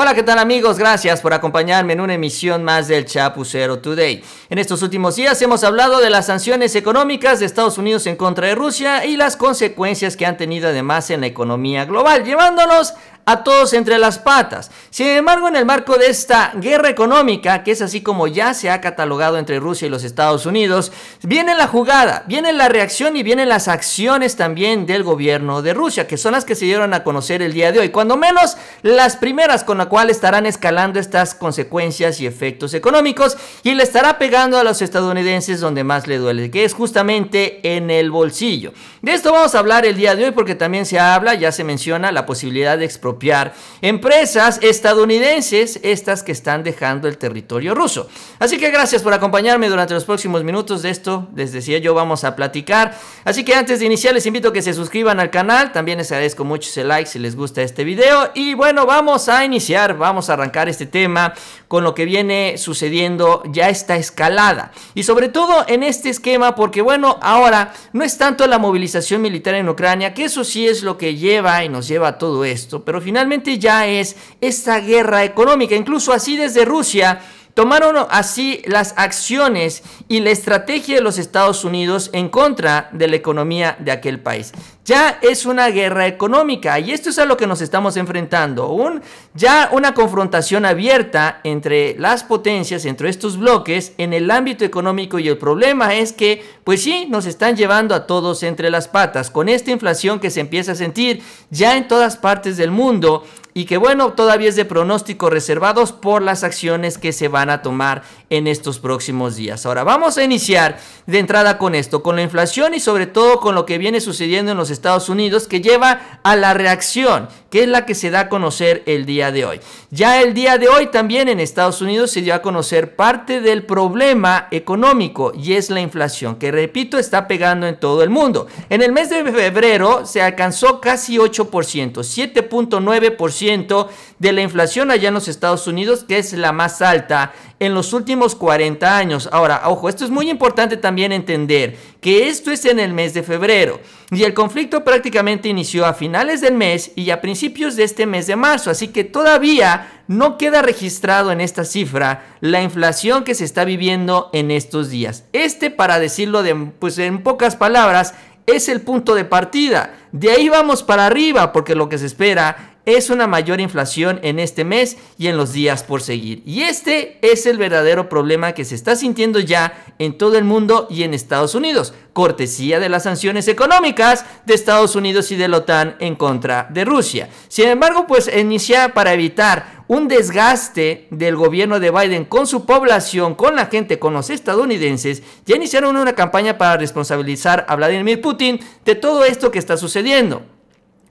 Hola, ¿qué tal amigos? Gracias por acompañarme en una emisión más del Chapucero Today. En estos últimos días hemos hablado de las sanciones económicas de Estados Unidos en contra de Rusia y las consecuencias que han tenido además en la economía global, llevándonos a todos entre las patas. Sin embargo, en el marco de esta guerra económica, que es así como ya se ha catalogado entre Rusia y los Estados Unidos, viene la jugada, viene la reacción y vienen las acciones también del gobierno de Rusia, que son las que se dieron a conocer el día de hoy, cuando menos las primeras con las cuales estarán escalando estas consecuencias y efectos económicos y le estará pegando a los estadounidenses donde más le duele, que es justamente en el bolsillo. De esto vamos a hablar el día de hoy porque también se habla, ya se menciona la posibilidad de expropiar empresas estadounidenses, estas que están dejando el territorio ruso. Así que gracias por acompañarme durante los próximos minutos de esto. Les decía yo, vamos a platicar. Así que antes de iniciar, les invito a que se suscriban al canal. También les agradezco mucho ese like si les gusta este video. Y bueno, vamos a iniciar, vamos a arrancar este tema con lo que viene sucediendo ya esta escalada. Y sobre todo en este esquema, porque bueno, ahora no es tanto la movilización militar en Ucrania, que eso sí es lo que lleva y nos lleva a todo esto, pero finalmente ya es esta guerra económica. Incluso así desde Rusia tomaron así las acciones y la estrategia de los Estados Unidos en contra de la economía de aquel país. Ya es una guerra económica y esto es a lo que nos estamos enfrentando. Un, ya una confrontación abierta entre las potencias, entre estos bloques en el ámbito económico y el problema es que, pues sí, nos están llevando a todos entre las patas. Con esta inflación que se empieza a sentir ya en todas partes del mundo, y que bueno, todavía es de pronóstico reservados por las acciones que se van a tomar en estos próximos días. Ahora vamos a iniciar de entrada con esto, con la inflación y sobre todo con lo que viene sucediendo en los Estados Unidos que lleva a la reacción, que es la que se da a conocer el día de hoy. Ya el día de hoy también en Estados Unidos se dio a conocer parte del problema económico y es la inflación, que repito, está pegando en todo el mundo. En el mes de febrero se alcanzó casi 8%, 7.9% de la inflación allá en los Estados Unidos, que es la más alta en los últimos 40 años. Ahora, ojo, esto es muy importante también entender que esto es en el mes de febrero y el conflicto prácticamente inició a finales del mes y a principios de este mes de marzo, así que todavía no queda registrado en esta cifra la inflación que se está viviendo en estos días. Este, para decirlo pues, en pocas palabras, es el punto de partida. De ahí vamos para arriba porque lo que se espera es una mayor inflación en este mes y en los días por seguir. Y este es el verdadero problema que se está sintiendo ya en todo el mundo y en Estados Unidos, cortesía de las sanciones económicas de Estados Unidos y de la OTAN en contra de Rusia. Sin embargo, pues inicia para evitar un desgaste del gobierno de Biden con su población, con la gente, con los estadounidenses, ya iniciaron una campaña para responsabilizar a Vladimir Putin de todo esto que está sucediendo.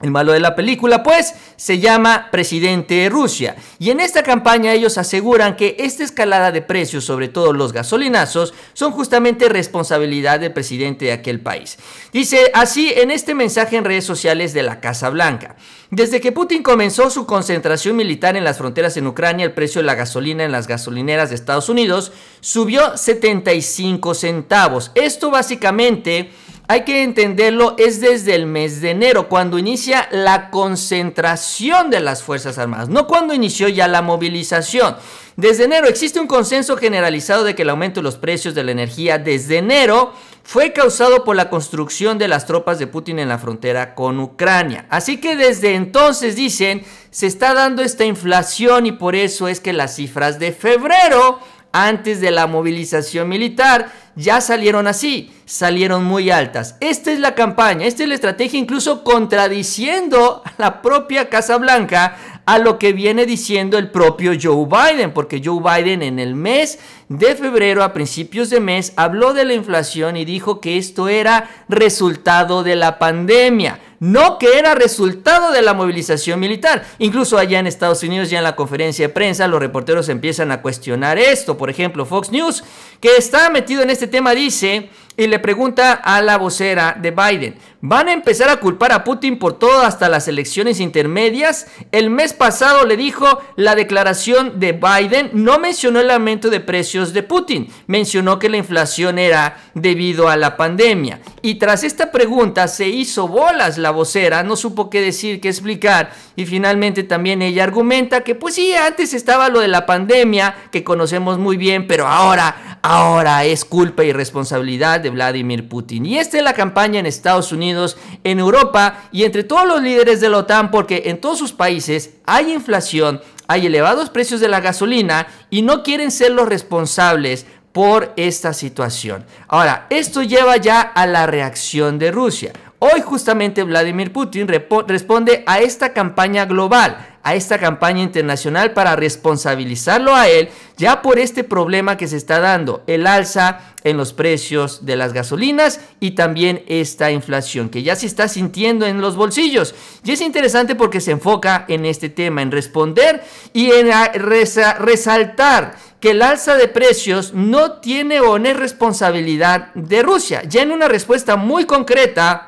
El malo de la película, pues, se llama presidente de Rusia. Y en esta campaña ellos aseguran que esta escalada de precios, sobre todo los gasolinazos, son justamente responsabilidad del presidente de aquel país. Dice así en este mensaje en redes sociales de la Casa Blanca. Desde que Putin comenzó su concentración militar en las fronteras en Ucrania, el precio de la gasolina en las gasolineras de Estados Unidos subió 75 centavos. Esto básicamente hay que entenderlo, es desde el mes de enero, cuando inicia la concentración de las Fuerzas Armadas, no cuando inició ya la movilización. Desde enero existe un consenso generalizado de que el aumento de los precios de la energía desde enero fue causado por la construcción de las tropas de Putin en la frontera con Ucrania. Así que desde entonces dicen, se está dando esta inflación y por eso es que las cifras de febrero, antes de la movilización militar, ya salieron así, salieron muy altas. Esta es la campaña, esta es la estrategia incluso contradiciendo a la propia Casa Blanca a lo que viene diciendo el propio Joe Biden, porque Joe Biden en el mes de febrero, a principios de mes, habló de la inflación y dijo que esto era resultado de la pandemia, no que era resultado de la movilización militar. Incluso allá en Estados Unidos, ya en la conferencia de prensa, los reporteros empiezan a cuestionar esto. Por ejemplo, Fox News, que está metido en este tema dice y le pregunta a la vocera de Biden, ¿van a empezar a culpar a Putin por todo hasta las elecciones intermedias? El mes pasado le dijo la declaración de Biden no mencionó el aumento de precios de Putin, mencionó que la inflación era debido a la pandemia. Y tras esta pregunta se hizo bolas la vocera, no supo qué decir, qué explicar y finalmente también ella argumenta que pues sí, antes estaba lo de la pandemia que conocemos muy bien, pero ahora, ahora es culpa y responsabilidad Vladimir Putin. Y esta es la campaña en Estados Unidos, en Europa y entre todos los líderes de la OTAN, porque en todos sus países hay inflación, hay elevados precios de la gasolina y no quieren ser los responsables por esta situación. Ahora, esto lleva ya a la reacción de Rusia. Hoy justamente Vladimir Putin responde a esta campaña global, a esta campaña internacional para responsabilizarlo a él ya por este problema que se está dando, el alza en los precios de las gasolinas y también esta inflación que ya se está sintiendo en los bolsillos. Y es interesante porque se enfoca en este tema, en responder y en resaltar que el alza de precios no tiene o no es responsabilidad de Rusia. Ya en una respuesta muy concreta,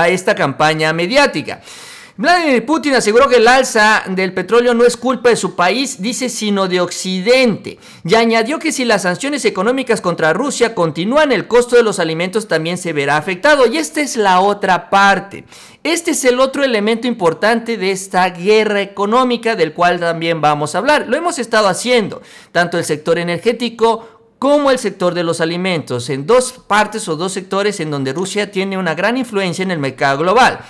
a esta campaña mediática. Vladimir Putin aseguró que el alza del petróleo no es culpa de su país, dice, sino de Occidente. Y añadió que si las sanciones económicas contra Rusia continúan, el costo de los alimentos también se verá afectado. Y esta es la otra parte. Este es el otro elemento importante de esta guerra económica del cual también vamos a hablar. Lo hemos estado haciendo, tanto el sector energético como el sector de los alimentos, en dos partes o dos sectores en donde Rusia tiene una gran influencia en el mercado global.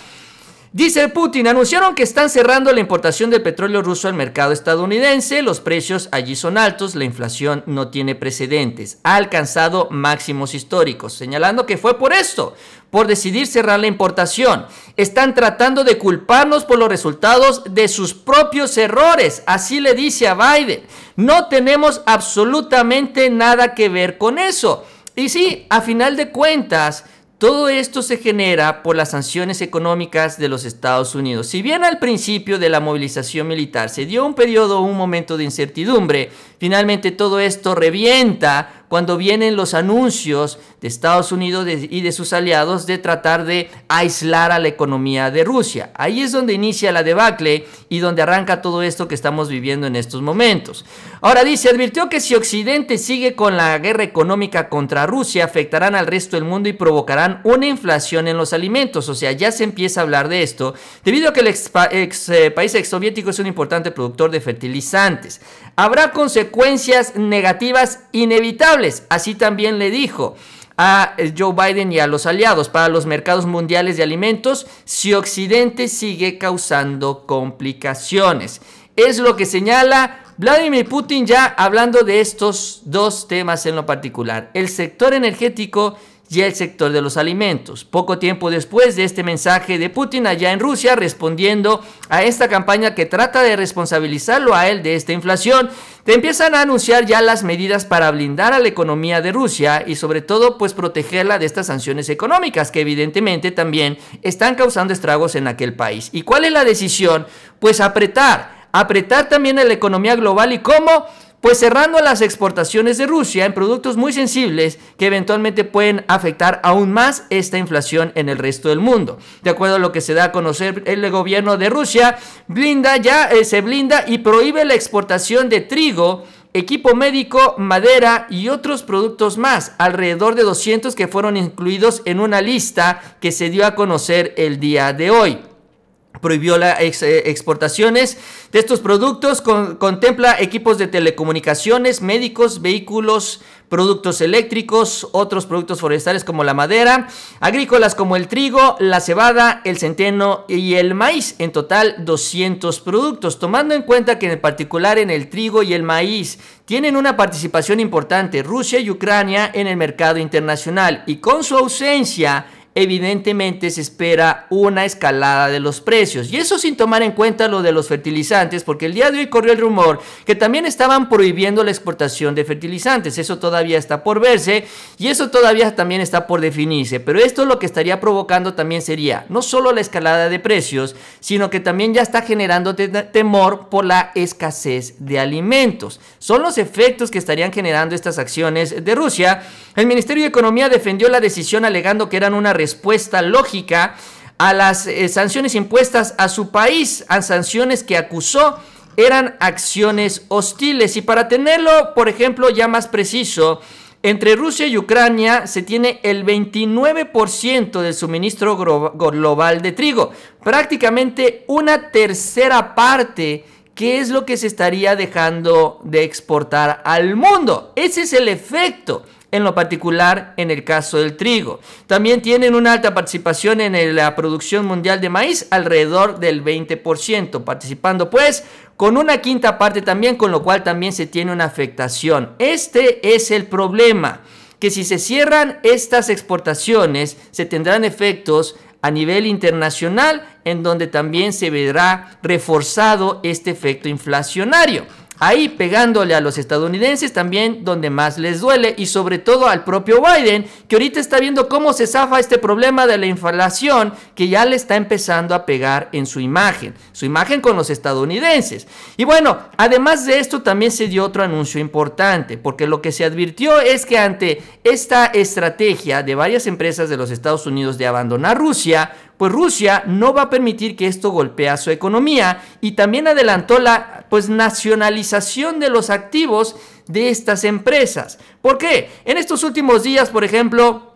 Dice Putin, anunciaron que están cerrando la importación de petróleo ruso al mercado estadounidense, los precios allí son altos, la inflación no tiene precedentes, ha alcanzado máximos históricos, señalando que fue por esto, por decidir cerrar la importación. Están tratando de culparnos por los resultados de sus propios errores, así le dice a Biden. No tenemos absolutamente nada que ver con eso. Y sí, a final de cuentas, todo esto se genera por las sanciones económicas de los Estados Unidos. Si bien al principio de la movilización militar se dio un periodo, un momento de incertidumbre, finalmente todo esto revienta cuando vienen los anuncios de Estados Unidos y de sus aliados de tratar de aislar a la economía de Rusia. Ahí es donde inicia la debacle y donde arranca todo esto que estamos viviendo en estos momentos. Ahora dice, advirtió que si Occidente sigue con la guerra económica contra Rusia, afectarán al resto del mundo y provocarán una inflación en los alimentos. O sea, ya se empieza a hablar de esto, debido a que el eh, país exsoviético es un importante productor de fertilizantes. Habrá consecuencias negativas inevitables Así también le dijo a eh, Joe Biden y a los aliados para los mercados mundiales de alimentos si Occidente sigue causando complicaciones. Es lo que señala Vladimir Putin ya hablando de estos dos temas en lo particular, el sector energético y el sector de los alimentos. Poco tiempo después de este mensaje de Putin allá en Rusia, respondiendo a esta campaña que trata de responsabilizarlo a él de esta inflación, te empiezan a anunciar ya las medidas para blindar a la economía de Rusia y sobre todo pues protegerla de estas sanciones económicas que evidentemente también están causando estragos en aquel país. ¿Y cuál es la decisión? Pues apretar, apretar también a la economía global y cómo pues cerrando las exportaciones de Rusia en productos muy sensibles que eventualmente pueden afectar aún más esta inflación en el resto del mundo. De acuerdo a lo que se da a conocer el gobierno de Rusia, blinda ya eh, se blinda y prohíbe la exportación de trigo equipo médico, madera y otros productos más, alrededor de 200 que fueron incluidos en una lista que se dio a conocer el día de hoy prohibió las eh, exportaciones de estos productos, contempla equipos de telecomunicaciones, médicos, vehículos, productos eléctricos, otros productos forestales como la madera, agrícolas como el trigo, la cebada, el centeno y el maíz, en total 200 productos, tomando en cuenta que en particular en el trigo y el maíz tienen una participación importante Rusia y Ucrania en el mercado internacional y con su ausencia evidentemente se espera una escalada de los precios. Y eso sin tomar en cuenta lo de los fertilizantes, porque el día de hoy corrió el rumor que también estaban prohibiendo la exportación de fertilizantes. Eso todavía está por verse y eso todavía también está por definirse. Pero esto lo que estaría provocando también sería no solo la escalada de precios, sino que también ya está generando temor por la escasez de alimentos. Son los efectos que estarían generando estas acciones de Rusia. El Ministerio de Economía defendió la decisión alegando que eran una respuesta respuesta lógica a las eh, sanciones impuestas a su país, a sanciones que acusó eran acciones hostiles. Y para tenerlo, por ejemplo, ya más preciso, entre Rusia y Ucrania se tiene el 29% del suministro global de trigo, prácticamente una tercera parte que es lo que se estaría dejando de exportar al mundo. Ese es el efecto en lo particular en el caso del trigo. También tienen una alta participación en la producción mundial de maíz, alrededor del 20%, participando pues con una quinta parte también, con lo cual también se tiene una afectación. Este es el problema, que si se cierran estas exportaciones, se tendrán efectos a nivel internacional, en donde también se verá reforzado este efecto inflacionario ahí pegándole a los estadounidenses también donde más les duele y sobre todo al propio Biden, que ahorita está viendo cómo se zafa este problema de la inflación que ya le está empezando a pegar en su imagen, su imagen con los estadounidenses. Y bueno, además de esto también se dio otro anuncio importante, porque lo que se advirtió es que ante esta estrategia de varias empresas de los Estados Unidos de abandonar Rusia, pues Rusia no va a permitir que esto golpee a su economía y también adelantó la pues nacionalización de los activos de estas empresas. ¿Por qué? En estos últimos días, por ejemplo,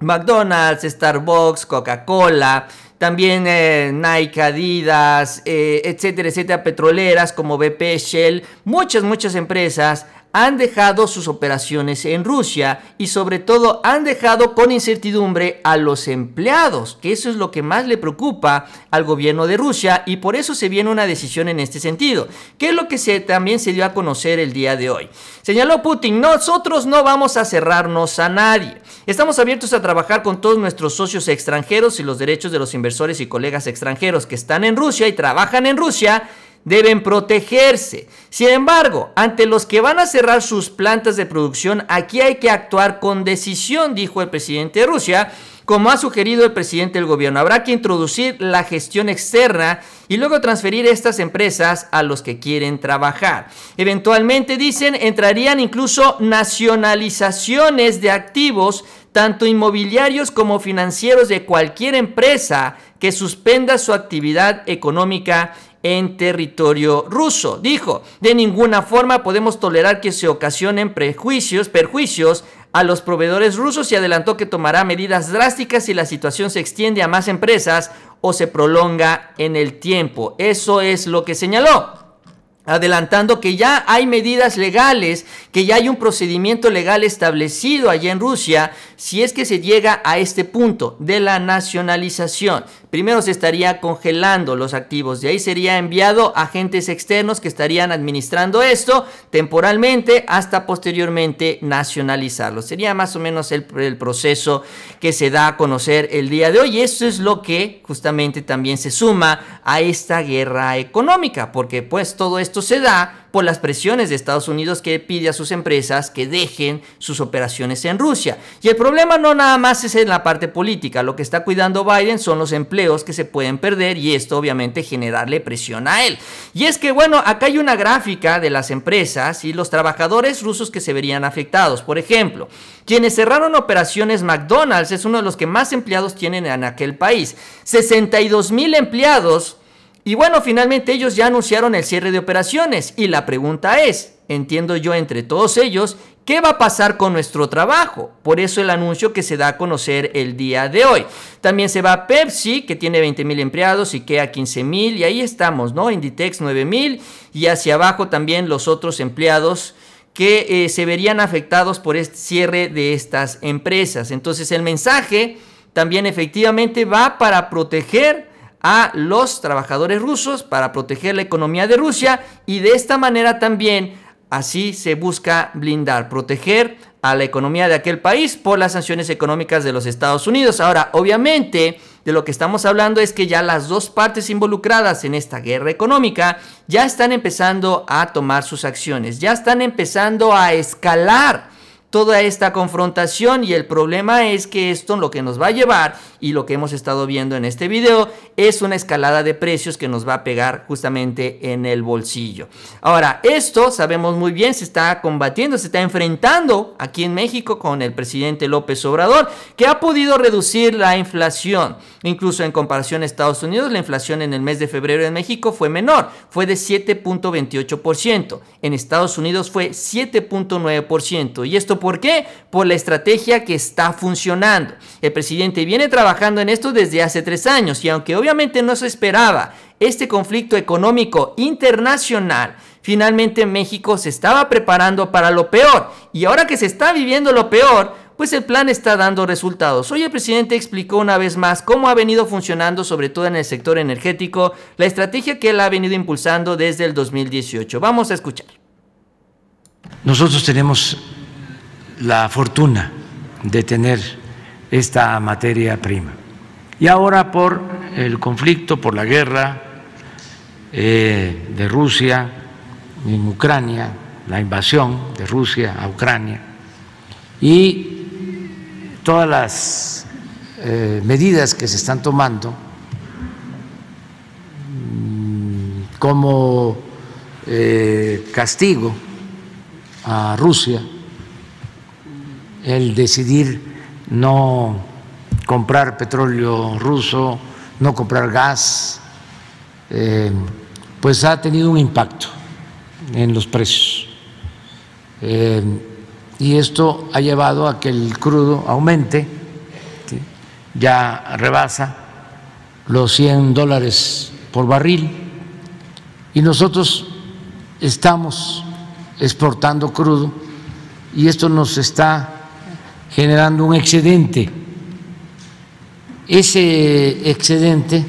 McDonald's, Starbucks, Coca-Cola, también eh, Nike, Adidas, eh, etcétera, etcétera, petroleras como BP, Shell, muchas, muchas empresas han dejado sus operaciones en Rusia y sobre todo han dejado con incertidumbre a los empleados, que eso es lo que más le preocupa al gobierno de Rusia y por eso se viene una decisión en este sentido, que es lo que se, también se dio a conocer el día de hoy. Señaló Putin, nosotros no vamos a cerrarnos a nadie, estamos abiertos a trabajar con todos nuestros socios extranjeros y los derechos de los inversores y colegas extranjeros que están en Rusia y trabajan en Rusia deben protegerse. Sin embargo, ante los que van a cerrar sus plantas de producción, aquí hay que actuar con decisión, dijo el presidente de Rusia, como ha sugerido el presidente del gobierno. Habrá que introducir la gestión externa y luego transferir estas empresas a los que quieren trabajar. Eventualmente, dicen, entrarían incluso nacionalizaciones de activos tanto inmobiliarios como financieros de cualquier empresa que suspenda su actividad económica en territorio ruso. Dijo, de ninguna forma podemos tolerar que se ocasionen prejuicios, perjuicios a los proveedores rusos y adelantó que tomará medidas drásticas si la situación se extiende a más empresas o se prolonga en el tiempo. Eso es lo que señaló adelantando que ya hay medidas legales, que ya hay un procedimiento legal establecido allá en Rusia si es que se llega a este punto de la nacionalización. Primero se estaría congelando los activos, de ahí sería enviado agentes externos que estarían administrando esto temporalmente hasta posteriormente nacionalizarlo. Sería más o menos el, el proceso que se da a conocer el día de hoy y eso es lo que justamente también se suma a esta guerra económica, porque pues todo esto se da por las presiones de Estados Unidos que pide a sus empresas que dejen sus operaciones en Rusia. Y el problema no nada más es en la parte política, lo que está cuidando Biden son los empleos que se pueden perder y esto obviamente generarle presión a él. Y es que bueno, acá hay una gráfica de las empresas y los trabajadores rusos que se verían afectados. Por ejemplo, quienes cerraron operaciones McDonald's es uno de los que más empleados tienen en aquel país. 62 mil empleados y bueno, finalmente ellos ya anunciaron el cierre de operaciones y la pregunta es, entiendo yo entre todos ellos, ¿qué va a pasar con nuestro trabajo? Por eso el anuncio que se da a conocer el día de hoy. También se va Pepsi, que tiene 20 mil empleados, IKEA 15 mil, y ahí estamos, ¿no? Inditex 9000, y hacia abajo también los otros empleados que eh, se verían afectados por este cierre de estas empresas. Entonces el mensaje también efectivamente va para proteger a los trabajadores rusos para proteger la economía de Rusia y de esta manera también así se busca blindar, proteger a la economía de aquel país por las sanciones económicas de los Estados Unidos. Ahora, obviamente, de lo que estamos hablando es que ya las dos partes involucradas en esta guerra económica ya están empezando a tomar sus acciones, ya están empezando a escalar toda esta confrontación y el problema es que esto lo que nos va a llevar y lo que hemos estado viendo en este video es una escalada de precios que nos va a pegar justamente en el bolsillo. Ahora, esto sabemos muy bien, se está combatiendo, se está enfrentando aquí en México con el presidente López Obrador, que ha podido reducir la inflación. Incluso en comparación a Estados Unidos, la inflación en el mes de febrero en México fue menor, fue de 7.28%. En Estados Unidos fue 7.9%. Y esto ¿Por qué? Por la estrategia que está funcionando. El presidente viene trabajando en esto desde hace tres años y aunque obviamente no se esperaba este conflicto económico internacional, finalmente México se estaba preparando para lo peor y ahora que se está viviendo lo peor, pues el plan está dando resultados. Hoy el presidente explicó una vez más cómo ha venido funcionando, sobre todo en el sector energético, la estrategia que él ha venido impulsando desde el 2018. Vamos a escuchar. Nosotros tenemos la fortuna de tener esta materia prima. Y ahora por el conflicto, por la guerra eh, de Rusia en Ucrania, la invasión de Rusia a Ucrania y todas las eh, medidas que se están tomando mm, como eh, castigo a Rusia el decidir no comprar petróleo ruso, no comprar gas, eh, pues ha tenido un impacto en los precios. Eh, y esto ha llevado a que el crudo aumente, ya rebasa los 100 dólares por barril, y nosotros estamos exportando crudo y esto nos está generando un excedente. Ese excedente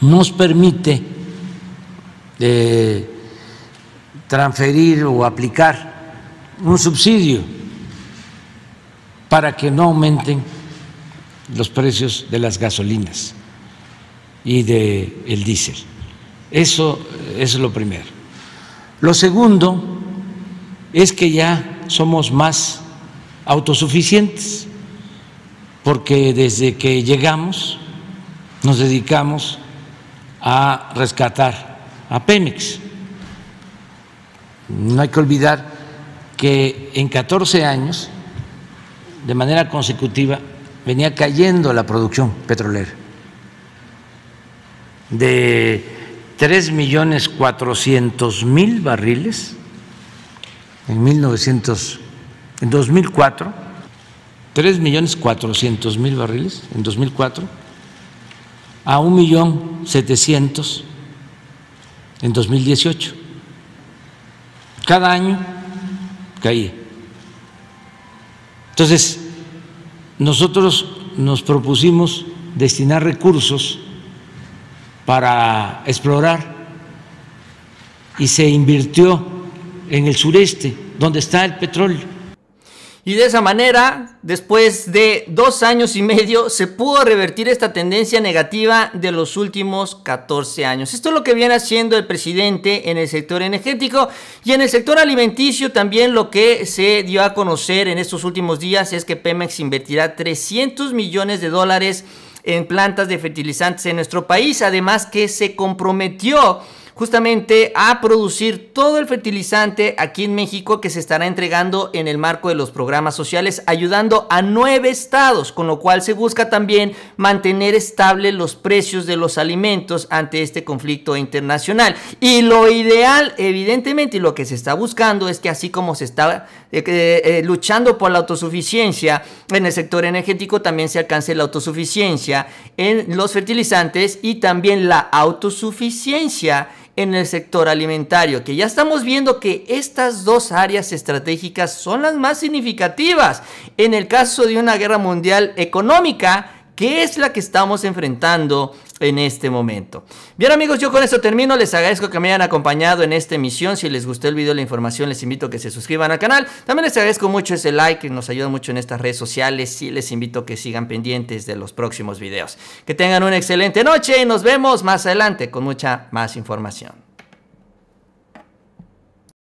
nos permite eh, transferir o aplicar un subsidio para que no aumenten los precios de las gasolinas y del el diésel. Eso es lo primero. Lo segundo es que ya somos más autosuficientes, porque desde que llegamos nos dedicamos a rescatar a Pemex. No hay que olvidar que en 14 años, de manera consecutiva, venía cayendo la producción petrolera. De 3 millones mil barriles en 1900 en 2004, 3 millones cuatrocientos mil barriles en 2004 a un millón 700 en 2018. Cada año caía. Entonces, nosotros nos propusimos destinar recursos para explorar y se invirtió en el sureste, donde está el petróleo. Y de esa manera, después de dos años y medio, se pudo revertir esta tendencia negativa de los últimos 14 años. Esto es lo que viene haciendo el presidente en el sector energético y en el sector alimenticio también lo que se dio a conocer en estos últimos días es que Pemex invertirá 300 millones de dólares en plantas de fertilizantes en nuestro país, además que se comprometió justamente a producir todo el fertilizante aquí en México que se estará entregando en el marco de los programas sociales, ayudando a nueve estados, con lo cual se busca también mantener estable los precios de los alimentos ante este conflicto internacional. Y lo ideal, evidentemente, y lo que se está buscando es que así como se está eh, eh, luchando por la autosuficiencia en el sector energético, también se alcance la autosuficiencia en los fertilizantes y también la autosuficiencia en el sector alimentario, que ya estamos viendo que estas dos áreas estratégicas son las más significativas. En el caso de una guerra mundial económica, ¿Qué es la que estamos enfrentando en este momento. Bien amigos, yo con esto termino. Les agradezco que me hayan acompañado en esta emisión. Si les gustó el video, la información, les invito a que se suscriban al canal. También les agradezco mucho ese like que nos ayuda mucho en estas redes sociales y les invito a que sigan pendientes de los próximos videos. Que tengan una excelente noche y nos vemos más adelante con mucha más información.